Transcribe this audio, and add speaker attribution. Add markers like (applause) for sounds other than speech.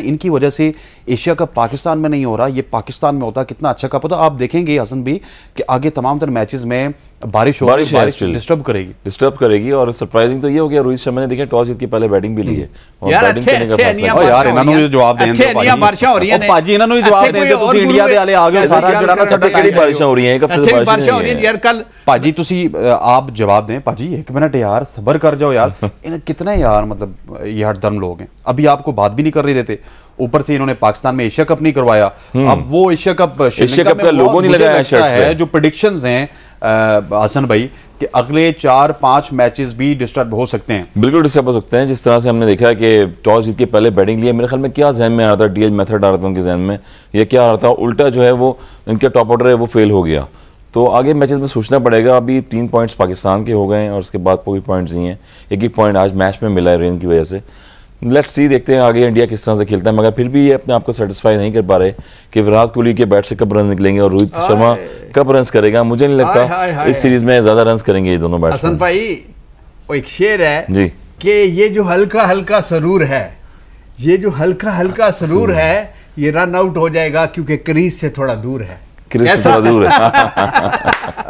Speaker 1: इनकी वजह से एशिया कप पाकिस्तान में नहीं हो रहा ये पाकिस्तान में होता कितना अच्छा कप होता आप देखेंगे हसन भी कि आगे तमाम तर मैचेस में बारिश हो बारिश,
Speaker 2: डिस्टर्ब करेगी डिस्टर्ब करेगी और सरप्राइजिंग तो ये हो गया रोहित शर्मा ने देखा टॉस जीत के पहले बैटिंग भी ली है हम्म। और बैटिंग करने का
Speaker 1: यार पाजी एक मिनट यार सबर कर जाओ यार (laughs) कितने यार मतलब ये धर्म लोग हैं अभी आपको बात भी नहीं कर रहे देते ऊपर से इन्होंने पाकिस्तान में एशिया कप नहीं करवाया हम्म। अब वो एशिया कप एशिया कप का लोगों ने लगाया है जो प्रडिक्शन हैं हसन भाई कि अगले चार पांच मैचेस भी
Speaker 2: डिस्टर्ब हो सकते हैं बिल्कुल डिस्टर्ब हो सकते हैं जिस तरह से हमने देखा है कि टॉस जीत के पहले बैटिंग लिए मेरे ख्याल में क्या जहन में आ रहा था डी मेथड आ रहा था उनके जहन में या क्या आ रहा था उल्टा जो है वो इनका टॉप ऑर्डर है वो फेल हो गया तो आगे मैचेस में सोचना पड़ेगा अभी तीन पॉइंट्स पाकिस्तान के हो गए हैं और उसके बाद कोई पॉइंट्स नहीं है एक एक पॉइंट आज मैच में मिला है रेन की वजह से लेट सी देखते हैं आगे इंडिया किस तरह से खेलता है मगर फिर भी ये अपने आप को सेटिस्फाई नहीं कर पा रहे कि विराट कोहली के बैट से कब रन निकलेंगे और रोहित शर्मा कब रन करेगा मुझे नहीं लगता आए, आए, आए, इस सीरीज में ज्यादा रन करेंगे ये दोनों बैट्स हसन
Speaker 1: भाई एक शेर है जी कि ये जो हल्का हल्का सरूर है ये जो हल्का हल्का सरूर है ये रन आउट हो जाएगा क्योंकि क्रीज से थोड़ा दूर है
Speaker 2: क्रीज से थोड़ा दूर है (laughs)